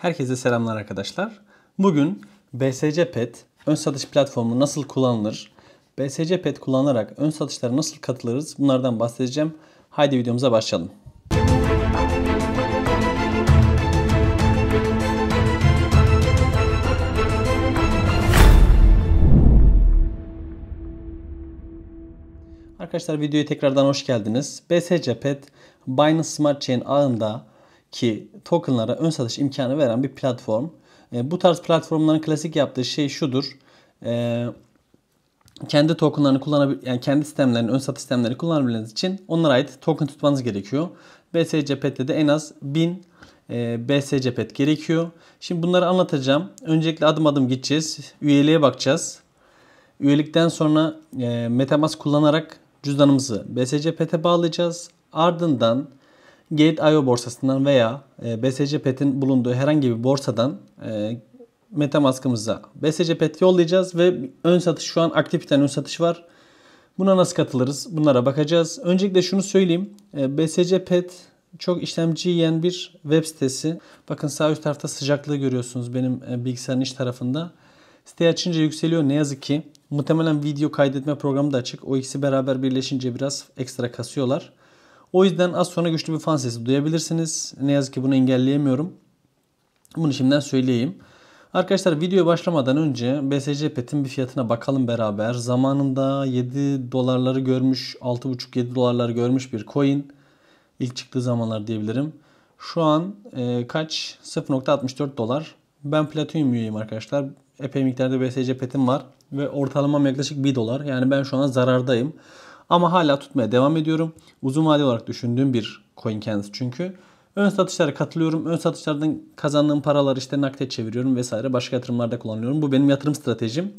Herkese selamlar arkadaşlar. Bugün BSC Pet ön satış platformu nasıl kullanılır? BSC Pet kullanarak ön satışlara nasıl katılırız? Bunlardan bahsedeceğim. Haydi videomuza başlayalım. Arkadaşlar videoya tekrardan hoş geldiniz. BSC Pet Binance Smart Chain ağında ki tokenlara ön satış imkanı veren bir platform. E, bu tarz platformların klasik yaptığı şey şudur. E, kendi tokenlarını kullanabil yani kendi sistemlerini, ön satış sistemlerini kullanabilmeniz için onlara ait token tutmanız gerekiyor. BSC PET'te de en az 1000 e, BSC PET gerekiyor. Şimdi bunları anlatacağım. Öncelikle adım adım gideceğiz. Üyeliğe bakacağız. Üyelikten sonra e, MetaMask kullanarak cüzdanımızı BSC PET'e bağlayacağız. Ardından Gate.io borsasından veya e, BSC Pet'in bulunduğu herhangi bir borsadan e, Metamask'ımıza BSC Pet yollayacağız ve ön satış şu an aktif bir ön satış var. Buna nasıl katılırız? Bunlara bakacağız. Öncelikle şunu söyleyeyim. E, BSC Pet çok işlemci yiyen bir web sitesi. Bakın sağ üst tarafta sıcaklığı görüyorsunuz benim bilgisayarın iç tarafında. Site açınca yükseliyor ne yazık ki. Muhtemelen video kaydetme programı da açık. O ikisi beraber birleşince biraz ekstra kasıyorlar. O yüzden az sonra güçlü bir fan sesi duyabilirsiniz. Ne yazık ki bunu engelleyemiyorum. Bunu şimdiden söyleyeyim. Arkadaşlar videoya başlamadan önce BSC Pet'in bir fiyatına bakalım beraber. Zamanında 7 dolarları görmüş, 6,5-7 dolarları görmüş bir coin. İlk çıktığı zamanlar diyebilirim. Şu an e, kaç? 0.64 dolar. Ben platinum üyeyim arkadaşlar. Epey miktarda BSC Pet'im var. Ve ortalamam yaklaşık 1 dolar. Yani ben şu an zarardayım. Ama hala tutmaya devam ediyorum. Uzun vadeli olarak düşündüğüm bir coin kendisi çünkü. Ön satışlara katılıyorum. Ön satışlardan kazandığım paraları işte nakde çeviriyorum vesaire. Başka yatırımlarda kullanıyorum. Bu benim yatırım stratejim.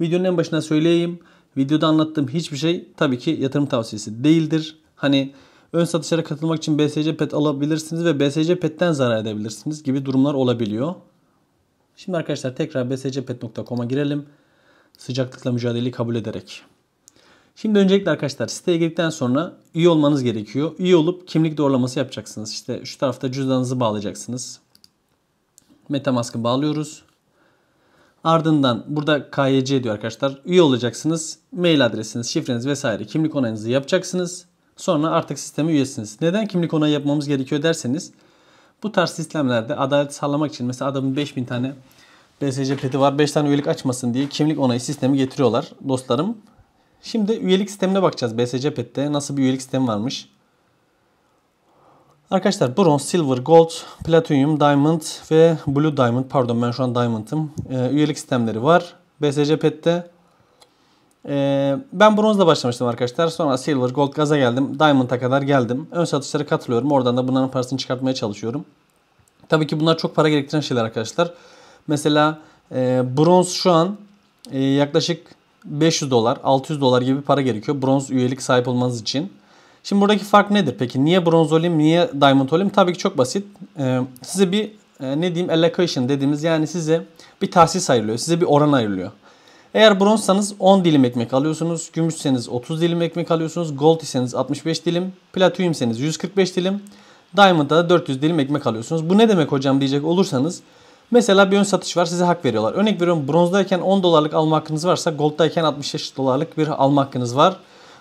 Videonun en başına söyleyeyim. Videoda anlattığım hiçbir şey tabii ki yatırım tavsiyesi değildir. Hani ön satışlara katılmak için BSC PET alabilirsiniz ve BSC PET'ten zarar edebilirsiniz gibi durumlar olabiliyor. Şimdi arkadaşlar tekrar bscpet.com'a girelim. Sıcaklıkla mücadeleyi kabul ederek. Şimdi öncelikle arkadaşlar siteye girdikten sonra üye olmanız gerekiyor. Üye olup kimlik doğrulaması yapacaksınız. İşte şu tarafta cüzdanınızı bağlayacaksınız. Metamask'ı bağlıyoruz. Ardından burada KYC diyor arkadaşlar. Üye olacaksınız. Mail adresiniz, şifreniz vesaire kimlik onayınızı yapacaksınız. Sonra artık sisteme üyesiniz. Neden kimlik onayı yapmamız gerekiyor derseniz bu tarz sistemlerde adalet sağlamak için mesela adamın 5000 tane BSC peti var. 5 tane üyelik açmasın diye kimlik onayı sistemi getiriyorlar dostlarım. Şimdi üyelik sistemine bakacağız. BSC Pet'te nasıl bir üyelik sistemi varmış. Arkadaşlar bronz, silver, gold, platinum, diamond ve blue diamond. Pardon ben şu an diamond'ım. Ee, üyelik sistemleri var. BSC Pet'te. Ee, ben bronzla başlamıştım arkadaşlar. Sonra silver, gold gaza geldim. Diamond'a kadar geldim. Ön satışlara katılıyorum. Oradan da bunların parasını çıkartmaya çalışıyorum. Tabii ki bunlar çok para gerektiren şeyler arkadaşlar. Mesela e, bronz şu an e, yaklaşık 500 dolar, 600 dolar gibi para gerekiyor bronz üyelik sahip olmanız için. Şimdi buradaki fark nedir peki? Niye bronz olayım, niye diamond olayım? Tabii ki çok basit. Ee, size bir e, ne diyeyim allocation dediğimiz yani size bir tahsis ayrılıyor. Size bir oran ayrılıyor. Eğer bronzsanız 10 dilim ekmek alıyorsunuz. Gümüşseniz 30 dilim ekmek alıyorsunuz. Gold iseniz 65 dilim. Platinumseniz 145 dilim. Diamond'da da 400 dilim ekmek alıyorsunuz. Bu ne demek hocam diyecek olursanız Mesela bir ön satış var size hak veriyorlar. Örnek veriyorum bronzdayken 10 dolarlık alma hakkınız varsa golddayken 65 dolarlık bir alma hakkınız var.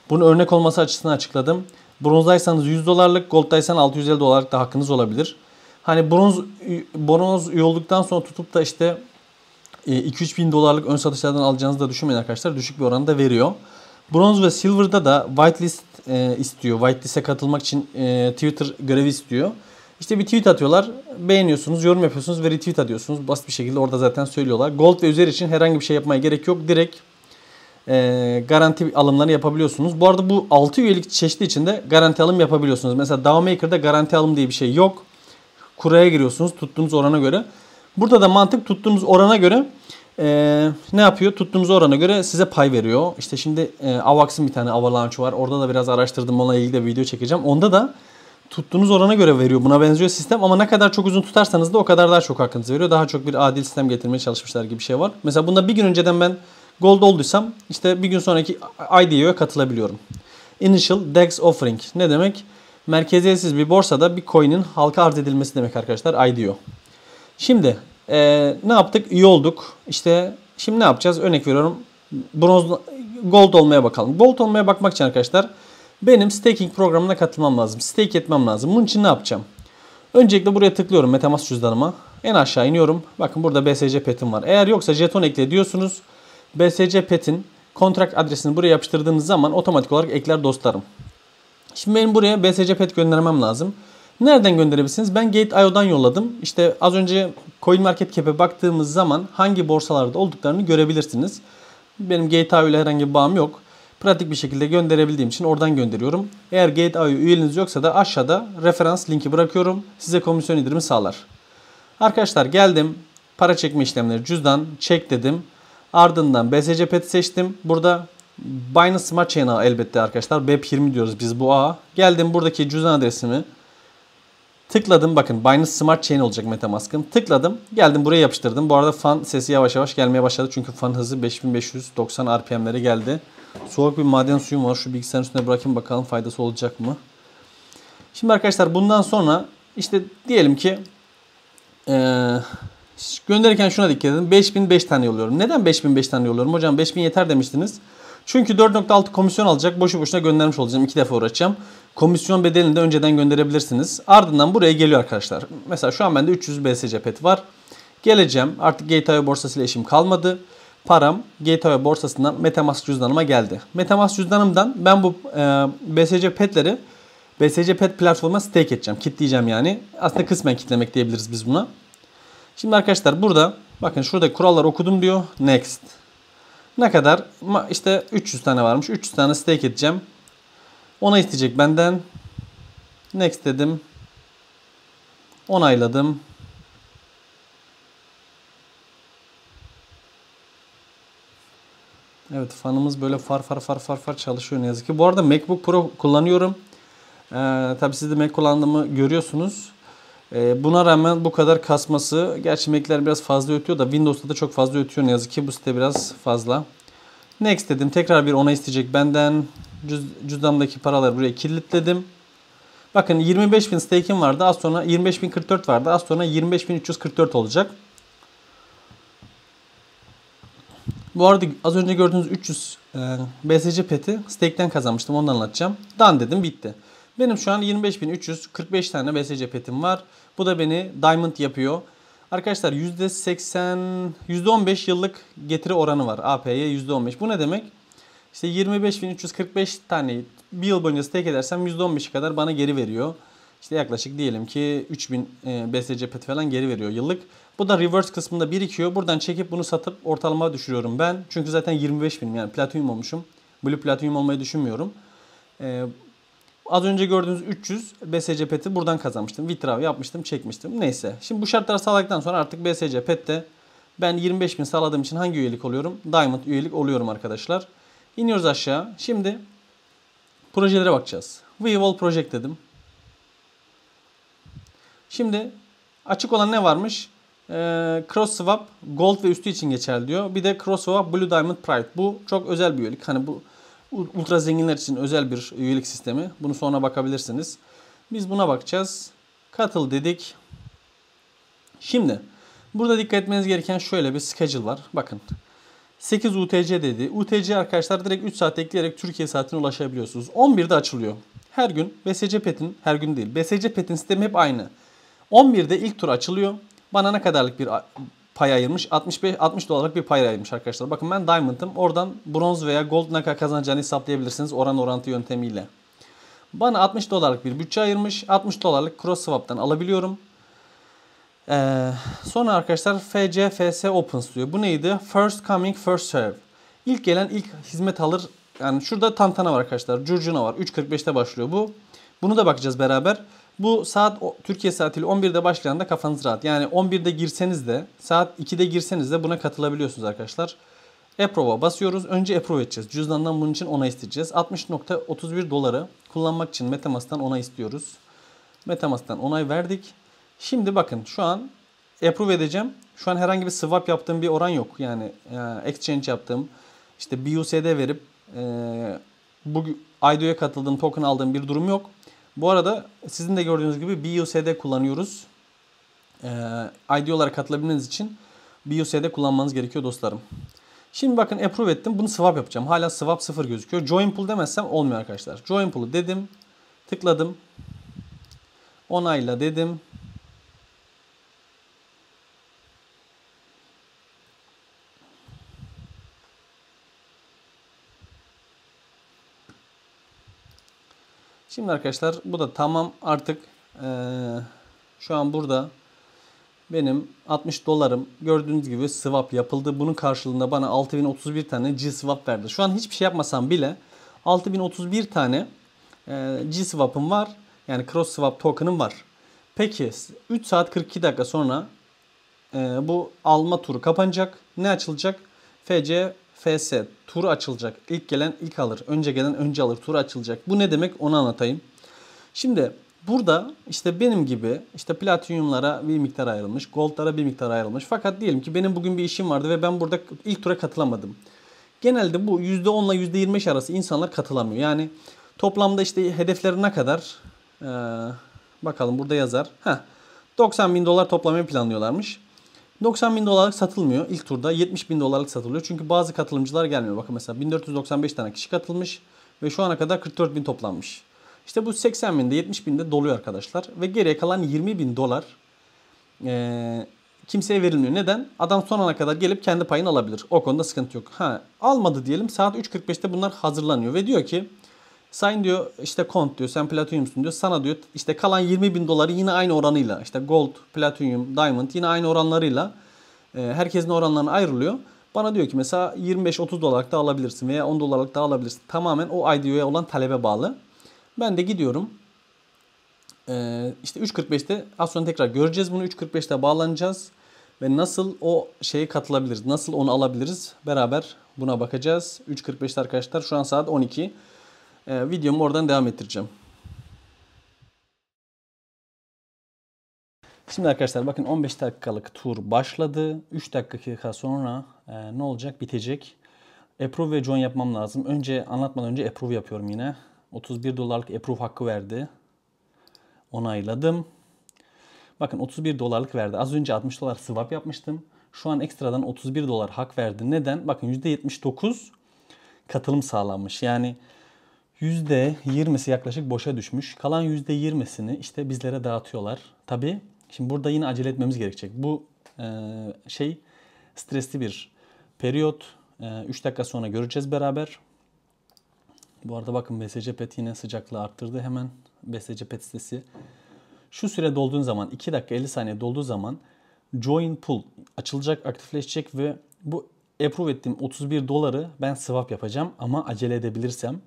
Bunu örnek olması açısından açıkladım. Bronzdaysanız 100 dolarlık, golddaysan 650 dolarlık da hakkınız olabilir. Hani bronz bronz üye olduktan sonra tutup da işte 2-3 e, bin dolarlık ön satışlardan alacağınızı da düşünmeyin arkadaşlar. Düşük bir oranda veriyor. Bronz ve Silver'da da whitelist e, istiyor. Whitelist'e katılmak için e, Twitter görevi istiyor. İşte bir tweet atıyorlar. Beğeniyorsunuz, yorum yapıyorsunuz ve retweet atıyorsunuz. Basit bir şekilde orada zaten söylüyorlar. Gold ve üzeri için herhangi bir şey yapmaya gerek yok. Direkt e, garanti alımlarını yapabiliyorsunuz. Bu arada bu 6 üyelik çeşidi içinde garanti alım yapabiliyorsunuz. Mesela DAOMaker'da garanti alım diye bir şey yok. Kuraya giriyorsunuz tuttuğunuz orana göre. Burada da mantık tuttuğunuz orana göre e, ne yapıyor? Tuttuğunuz orana göre size pay veriyor. İşte şimdi e, Avax'ın bir tane Avalanche var. Orada da biraz araştırdım. Onunla ilgili de video çekeceğim. Onda da tuttuğunuz orana göre veriyor. Buna benziyor sistem ama ne kadar çok uzun tutarsanız da o kadar daha çok hakkınızı veriyor. Daha çok bir adil sistem getirmeye çalışmışlar gibi bir şey var. Mesela bunda bir gün önceden ben gold olduysam işte bir gün sonraki IDO'ya katılabiliyorum. Initial DEX Offering ne demek? Merkeziyetsiz bir borsada bir coin'in halka arz edilmesi demek arkadaşlar IDO. E şimdi ee, ne yaptık? İyi olduk. İşte şimdi ne yapacağız? Örnek veriyorum. Bronz, gold olmaya bakalım. Gold olmaya bakmak için arkadaşlar benim staking programına katılmam lazım. Stake etmem lazım. Bunun için ne yapacağım? Öncelikle buraya tıklıyorum Metamask cüzdanıma. En aşağı iniyorum. Bakın burada BSC petim var. Eğer yoksa jeton ekle diyorsunuz. BSC petin kontrak adresini buraya yapıştırdığınız zaman otomatik olarak ekler dostlarım. Şimdi benim buraya BSC pet göndermem lazım. Nereden gönderebilirsiniz? Ben Gate.io'dan yolladım. İşte az önce CoinMarketCap'e baktığımız zaman hangi borsalarda olduklarını görebilirsiniz. Benim Gate.io ile herhangi bir bağım yok pratik bir şekilde gönderebildiğim için oradan gönderiyorum. Eğer Gate.io üyeliğiniz yoksa da aşağıda referans linki bırakıyorum. Size komisyon indirimi sağlar. Arkadaşlar geldim. Para çekme işlemleri cüzdan çek dedim. Ardından BSC seçtim. Burada Binance Smart Chain elbette arkadaşlar. BEP20 diyoruz biz bu ağa. Geldim buradaki cüzdan adresimi Tıkladım bakın Binance Smart Chain olacak Metamask'ın. Tıkladım geldim buraya yapıştırdım. Bu arada fan sesi yavaş yavaş gelmeye başladı. Çünkü fan hızı 5590 RPM'lere geldi. Soğuk bir maden suyum var. Şu bilgisayarın üstüne bırakayım bakalım faydası olacak mı? Şimdi arkadaşlar bundan sonra işte diyelim ki ee, gönderirken şuna dikkat edin. 5005 tane yolluyorum. Neden 5005 tane yolluyorum? Hocam 5000 yeter demiştiniz. Çünkü 4.6 komisyon alacak. Boşu boşuna göndermiş olacağım. İki defa uğraşacağım. Komisyon bedelini de önceden gönderebilirsiniz. Ardından buraya geliyor arkadaşlar. Mesela şu an bende 300 BSC pet var. Geleceğim. Artık GTA borsasıyla işim kalmadı param GTO borsasından Metamask cüzdanıma geldi. Metamask cüzdanımdan ben bu e, BSC petleri BSC pet platformuna stake edeceğim. Kitleyeceğim yani. Aslında kısmen kitlemek diyebiliriz biz buna. Şimdi arkadaşlar burada bakın şurada kurallar okudum diyor. Next. Ne kadar? İşte 300 tane varmış. 300 tane stake edeceğim. Ona isteyecek benden. Next dedim. Onayladım. Evet fanımız böyle far far far far far çalışıyor ne yazık ki. Bu arada MacBook Pro kullanıyorum. Ee, tabii siz de Mac kullandığımı görüyorsunuz. Ee, buna rağmen bu kadar kasması. Gerçi Mac'ler biraz fazla ötüyor da Windows'ta da çok fazla ötüyor ne yazık ki. Bu site biraz fazla. Next dedim. Tekrar bir ona isteyecek benden. Cüz, cüzdanımdaki paraları buraya kilitledim. Bakın 25.000 stake'im vardı. Az sonra 25.044 vardı. Az sonra 25.344 olacak. Bu arada az önce gördüğünüz 300 e, BSC peti stake'den kazanmıştım. Ondan anlatacağım. Dan dedim bitti. Benim şu an 25.345 tane BSC petim var. Bu da beni diamond yapıyor. Arkadaşlar %80, %15 yıllık getiri oranı var. AP'ye %15. Bu ne demek? İşte 25.345 tane bir yıl boyunca stake edersem %15'e kadar bana geri veriyor işte yaklaşık diyelim ki 3000 BSC e, pet falan geri veriyor yıllık. Bu da reverse kısmında birikiyor. Buradan çekip bunu satıp ortalama düşürüyorum ben. Çünkü zaten 25.000 yani platinum olmuşum. Blue platinum olmayı düşünmüyorum. Ee, az önce gördüğünüz 300 BSC peti buradan kazanmıştım. Withdraw yapmıştım, çekmiştim. Neyse. Şimdi bu şartları sağladıktan sonra artık BSC pette ben 25.000 sağladığım için hangi üyelik oluyorum? Diamond üyelik oluyorum arkadaşlar. İniyoruz aşağı. Şimdi projelere bakacağız. Weevil Project dedim. Şimdi açık olan ne varmış? Ee, cross swap gold ve üstü için geçerli diyor. Bir de cross swap blue diamond pride. Bu çok özel bir üyelik. Hani bu ultra zenginler için özel bir üyelik sistemi. Bunu sonra bakabilirsiniz. Biz buna bakacağız. Katıl dedik. Şimdi burada dikkat etmeniz gereken şöyle bir schedule var. Bakın 8 UTC dedi. UTC arkadaşlar direkt 3 saat ekleyerek Türkiye saatine ulaşabiliyorsunuz. 11'de açılıyor. Her gün BSC Pet'in, her gün değil, BSC Pet'in sistemi hep aynı. 11'de ilk tur açılıyor. Bana ne kadarlık bir pay ayırmış? 65 60 dolarlık bir pay ayırmış arkadaşlar. Bakın ben diamond'ım. Oradan bronz veya gold ne kadar kazanacağını hesaplayabilirsiniz oran orantı yöntemiyle. Bana 60 dolarlık bir bütçe ayırmış. 60 dolarlık cross swap'tan alabiliyorum. Ee, sonra arkadaşlar FCFS Opens diyor. Bu neydi? First coming first serve. İlk gelen ilk hizmet alır. Yani şurada tantana var arkadaşlar. Curcuna var. 3.45'te başlıyor bu. Bunu da bakacağız beraber. Bu saat Türkiye saatiyle 11'de başlayan da kafanız rahat. Yani 11'de girseniz de saat 2'de girseniz de buna katılabiliyorsunuz arkadaşlar. Approve'a basıyoruz. Önce approve edeceğiz. Cüzdandan bunun için ona isteyeceğiz. 60.31 doları kullanmak için Metamask'tan onay istiyoruz. Metamask'tan onay verdik. Şimdi bakın şu an approve edeceğim. Şu an herhangi bir swap yaptığım bir oran yok. Yani e, exchange yaptığım işte BUSD verip e, bu IDO'ya katıldığım token aldığım bir durum yok. Bu arada sizin de gördüğünüz gibi BUSD kullanıyoruz. Ee, ID olarak katılabilmeniz için BUSD kullanmanız gerekiyor dostlarım. Şimdi bakın approve ettim. Bunu swap yapacağım. Hala swap 0 gözüküyor. Join pool demezsem olmuyor arkadaşlar. Join pool'u dedim. Tıkladım. Onayla dedim. Şimdi arkadaşlar bu da tamam artık e, şu an burada benim 60 dolarım gördüğünüz gibi swap yapıldı. Bunun karşılığında bana 6031 tane G-Swap verdi. Şu an hiçbir şey yapmasam bile 6031 tane e, G-Swap'ım var. Yani Cross Swap token'ım var. Peki 3 saat 42 dakika sonra e, bu alma turu kapanacak. Ne açılacak? FC FS tur açılacak. İlk gelen ilk alır. Önce gelen önce alır. Tur açılacak. Bu ne demek onu anlatayım. Şimdi burada işte benim gibi işte platinyumlara bir miktar ayrılmış. Goldlara bir miktar ayrılmış. Fakat diyelim ki benim bugün bir işim vardı ve ben burada ilk tura katılamadım. Genelde bu %10 ile %25 arası insanlar katılamıyor. Yani toplamda işte hedefleri ne kadar? Ee, bakalım burada yazar. Heh, 90 bin dolar toplamayı planlıyorlarmış. 90 bin dolarlık satılmıyor ilk turda. 70 bin dolarlık satılıyor. Çünkü bazı katılımcılar gelmiyor. Bakın mesela 1495 tane kişi katılmış ve şu ana kadar 44 bin toplanmış. İşte bu 80 binde 70 binde doluyor arkadaşlar. Ve geriye kalan 20 bin dolar e, kimseye verilmiyor. Neden? Adam son ana kadar gelip kendi payını alabilir. O konuda sıkıntı yok. Ha, almadı diyelim saat 3.45'te bunlar hazırlanıyor ve diyor ki Sayın diyor işte kont diyor sen platinumsun diyor. Sana diyor işte kalan 20 bin doları yine aynı oranıyla işte gold, platinyum, diamond yine aynı oranlarıyla e, herkesin oranlarına ayrılıyor. Bana diyor ki mesela 25-30 dolarlık da alabilirsin veya 10 dolarlık da alabilirsin. Tamamen o IDO'ya olan talebe bağlı. Ben de gidiyorum. E, işte 3.45'te az sonra tekrar göreceğiz bunu. 3.45'te bağlanacağız. Ve nasıl o şeye katılabiliriz? Nasıl onu alabiliriz? Beraber buna bakacağız. 3.45'te arkadaşlar şu an saat 12 e, videomu oradan devam ettireceğim. Şimdi arkadaşlar bakın 15 dakikalık tur başladı. 3 dakika sonra e, ne olacak? Bitecek. Approve ve join yapmam lazım. Önce anlatmadan önce approve yapıyorum yine. 31 dolarlık approve hakkı verdi. Onayladım. Bakın 31 dolarlık verdi. Az önce 60 dolar swap yapmıştım. Şu an ekstradan 31 dolar hak verdi. Neden? Bakın %79 katılım sağlanmış. Yani %20'si yaklaşık boşa düşmüş. Kalan %20'sini işte bizlere dağıtıyorlar. Tabi şimdi burada yine acele etmemiz gerekecek. Bu e, şey stresli bir periyot. E, dakika sonra göreceğiz beraber. Bu arada bakın BSC Pet yine sıcaklığı arttırdı hemen BSC Pet sitesi. Şu süre dolduğun zaman 2 dakika 50 saniye dolduğu zaman Join Pool açılacak, aktifleşecek ve bu approve ettiğim 31 doları ben swap yapacağım ama acele edebilirsem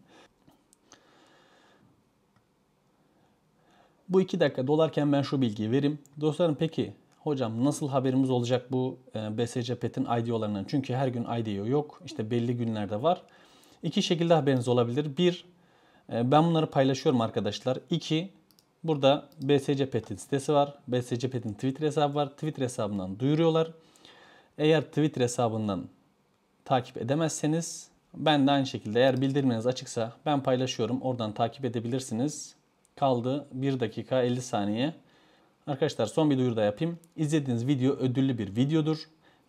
Bu iki dakika dolarken ben şu bilgiyi vereyim. Dostlarım peki hocam nasıl haberimiz olacak bu e, BSC PET'in IDO'larından? Çünkü her gün IDO yok. İşte belli günlerde var. İki şekilde haberiniz olabilir. Bir, e, ben bunları paylaşıyorum arkadaşlar. İki, burada BSC PET'in sitesi var. BSC PET'in Twitter hesabı var. Twitter hesabından duyuruyorlar. Eğer Twitter hesabından takip edemezseniz ben de aynı şekilde eğer bildirmeniz açıksa ben paylaşıyorum. Oradan takip edebilirsiniz. Kaldı 1 dakika 50 saniye. Arkadaşlar son bir duyuru da yapayım. İzlediğiniz video ödüllü bir videodur.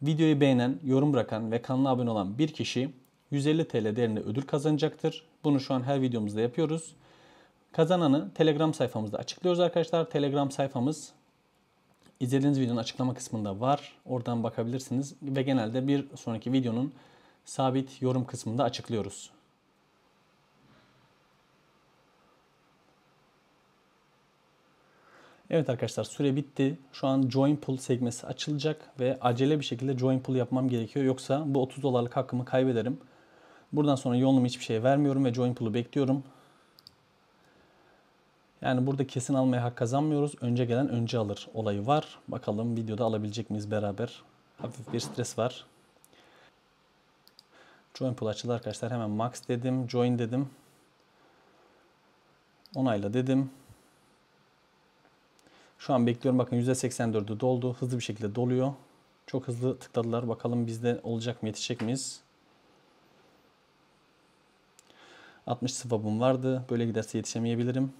Videoyu beğenen, yorum bırakan ve kanala abone olan bir kişi 150 TL değerinde ödül kazanacaktır. Bunu şu an her videomuzda yapıyoruz. Kazananı Telegram sayfamızda açıklıyoruz arkadaşlar. Telegram sayfamız izlediğiniz videonun açıklama kısmında var. Oradan bakabilirsiniz ve genelde bir sonraki videonun sabit yorum kısmında açıklıyoruz. Evet arkadaşlar süre bitti. Şu an join pool sekmesi açılacak ve acele bir şekilde join pool yapmam gerekiyor. Yoksa bu 30 dolarlık hakkımı kaybederim. Buradan sonra yolum hiçbir şeye vermiyorum ve join pool'u bekliyorum. Yani burada kesin almaya hak kazanmıyoruz. Önce gelen önce alır olayı var. Bakalım videoda alabilecek miyiz beraber. Hafif bir stres var. Join pool açıldı arkadaşlar. Hemen max dedim. Join dedim. Onayla dedim. Şu an bekliyorum bakın %84'ü doldu. Hızlı bir şekilde doluyor. Çok hızlı tıkladılar. Bakalım bizde olacak mı yetişecek miyiz? 60 swap'ım vardı. Böyle giderse yetişemeyebilirim.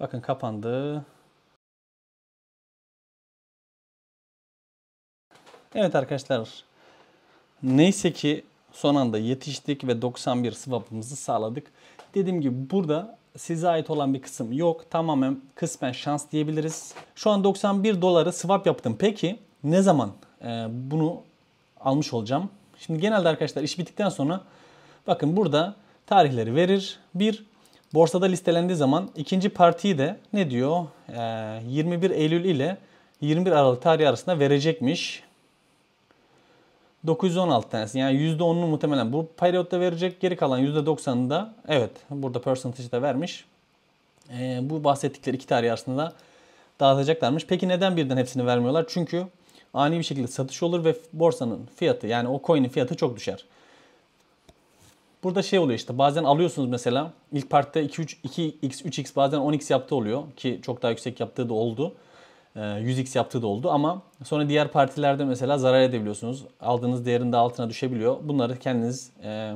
Bakın kapandı. Evet arkadaşlar. Neyse ki son anda yetiştik ve 91 swap'ımızı sağladık. Dediğim gibi burada size ait olan bir kısım yok. Tamamen kısmen şans diyebiliriz. Şu an 91 doları swap yaptım. Peki ne zaman e, bunu almış olacağım? Şimdi genelde arkadaşlar iş bittikten sonra bakın burada tarihleri verir. Bir borsada listelendiği zaman ikinci partiyi de ne diyor? E, 21 Eylül ile 21 Aralık tarihi arasında verecekmiş. 916 tanesi. Yani %10'unu muhtemelen bu periyotta verecek. Geri kalan %90'ını da evet burada percentage de vermiş. Ee, bu bahsettikleri iki tarih arasında dağıtacaklarmış. Peki neden birden hepsini vermiyorlar? Çünkü ani bir şekilde satış olur ve borsanın fiyatı yani o coin'in fiyatı çok düşer. Burada şey oluyor işte bazen alıyorsunuz mesela ilk partte 2, 3, 2x 3x bazen 10x yaptığı oluyor ki çok daha yüksek yaptığı da oldu. 100x ee, yaptığı da oldu ama sonra diğer partilerde mesela zarar edebiliyorsunuz. Aldığınız değerin de altına düşebiliyor. Bunları kendiniz e,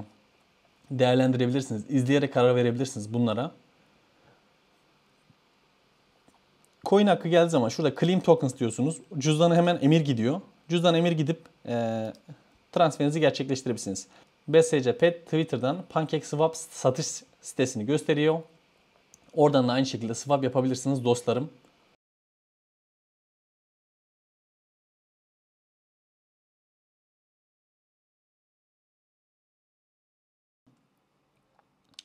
değerlendirebilirsiniz. İzleyerek karar verebilirsiniz bunlara. Coin hakkı geldiği zaman şurada claim tokens diyorsunuz. cüzdanı hemen emir gidiyor. Cüzdan emir gidip e, transferinizi gerçekleştirebilirsiniz. BSC Pet Twitter'dan PancakeSwap satış sitesini gösteriyor. Oradan da aynı şekilde swap yapabilirsiniz dostlarım.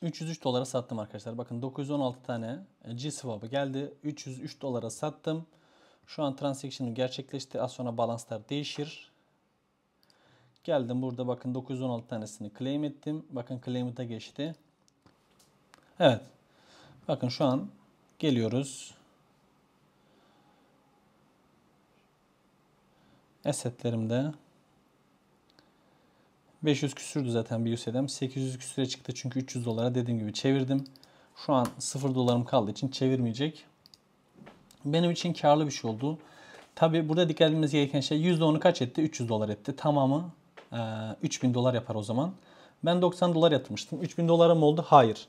303 dolara sattım arkadaşlar. Bakın 916 tane e, G swap'ı geldi. 303 dolara sattım. Şu an transaction'ım gerçekleşti. Az sonra balanslar değişir. Geldim burada bakın 916 tanesini claim ettim. Bakın claim'e geçti. Evet. Bakın şu an geliyoruz. Assetlerimde 500 küsürdü zaten bir USD'm. 800 küsüre çıktı çünkü 300 dolara dediğim gibi çevirdim. Şu an 0 dolarım kaldığı için çevirmeyecek. Benim için karlı bir şey oldu. Tabi burada dikkat edilmesi gereken şey %10'u kaç etti? 300 dolar etti. Tamamı e, 3000 dolar yapar o zaman. Ben 90 dolar yatırmıştım. 3000 dolarım oldu? Hayır.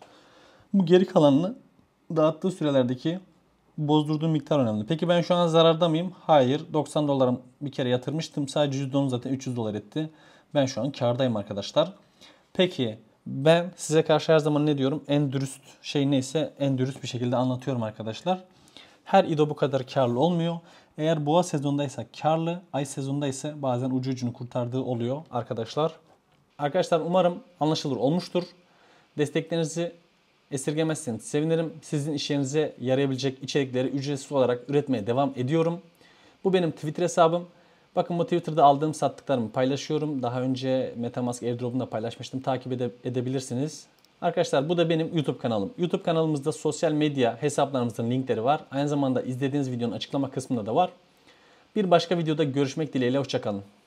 Bu geri kalanını dağıttığı sürelerdeki bozdurduğum miktar önemli. Peki ben şu an zararda mıyım? Hayır. 90 dolarım bir kere yatırmıştım. Sadece %10 zaten 300 dolar etti. Ben şu an kardayım arkadaşlar. Peki ben size karşı her zaman ne diyorum? En dürüst şey neyse en dürüst bir şekilde anlatıyorum arkadaşlar. Her ido bu kadar karlı olmuyor. Eğer boğa sezondaysa karlı, ay sezondaysa bazen ucu ucunu kurtardığı oluyor arkadaşlar. Arkadaşlar umarım anlaşılır olmuştur. Desteklerinizi esirgemezseniz sevinirim. Sizin işlerinize yarayabilecek içerikleri ücretsiz olarak üretmeye devam ediyorum. Bu benim Twitter hesabım. Bakın bu Twitter'da aldığım sattıklarımı paylaşıyorum. Daha önce Metamask airdrop'unu da paylaşmıştım. Takip ede- edebilirsiniz. Arkadaşlar bu da benim YouTube kanalım. YouTube kanalımızda sosyal medya hesaplarımızın linkleri var. Aynı zamanda izlediğiniz videonun açıklama kısmında da var. Bir başka videoda görüşmek dileğiyle hoşçakalın.